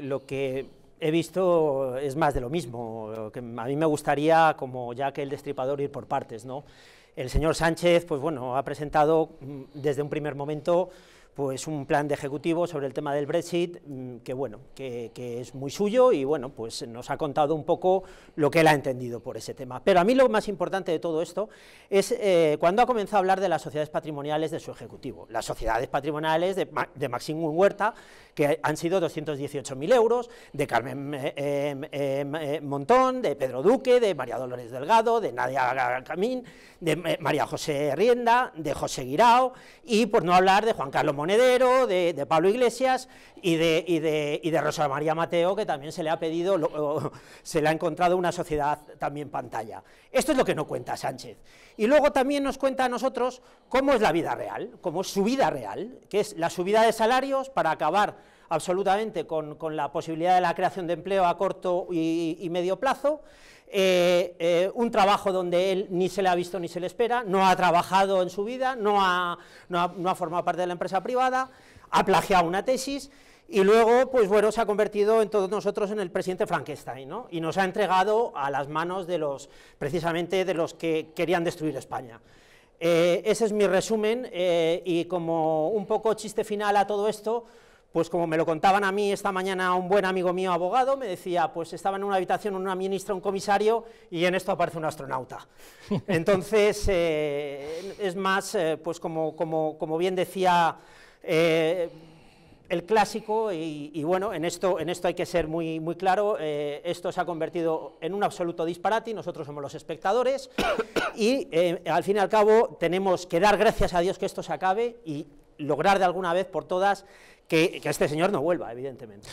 Lo que he visto es más de lo mismo. A mí me gustaría, como ya que el destripador, ir por partes. ¿no? El señor Sánchez, pues bueno, ha presentado mm, desde un primer momento pues un plan de ejecutivo sobre el tema del Brexit mm, que bueno que, es muy suyo y bueno pues nos ha contado un poco lo que él ha entendido por ese tema pero a mí lo más importante de todo esto es eh, cuando ha comenzado a hablar de las sociedades patrimoniales de su ejecutivo las sociedades patrimoniales de, de Huerta que han sido 218.000 euros de Carmen eh, em, em, eh, Montón de Pedro Duque de María Dolores Delgado de Nadia Camín de María José Rienda de José Guirao y por no hablar de Juan Carlos Montón Monedero, de, Pablo Iglesias y de, de, Rosa María Mateo, que también se le ha pedido, se le ha encontrado una sociedad también pantalla. Esto es lo que no cuenta Sánchez. Y luego también nos cuenta a nosotros cómo es la vida real, cómo es su vida real, que es la subida de salarios para acabar absolutamente con, la posibilidad de la creación de empleo a corto y, medio plazo, eh, eh, un trabajo donde él ni se le ha visto ni se le espera, no ha trabajado en su vida, no ha, no ha, formado parte de la empresa privada, ha plagiado una tesis y luego, pues bueno, se ha convertido en todos nosotros en el presidente Frankenstein, ¿no? Y nos ha entregado a las manos de los, precisamente, de los que querían destruir España. Eh, ese es mi resumen y como un poco chiste final a todo esto, pues como me lo contaban a mí esta mañana un buen amigo mío abogado, me decía, pues estaba en una habitación una ministra, un comisario, y en esto aparece un astronauta. Entonces, eh, es más, eh, pues como, como, bien decía... Eh, el clásico y, bueno, en esto, en esto hay que ser muy, muy claro, esto se ha convertido en un absoluto disparate nosotros somos los espectadores y al fin y al cabo tenemos que dar gracias a Dios que esto se acabe y lograr de alguna vez por todas que, este señor no vuelva, evidentemente.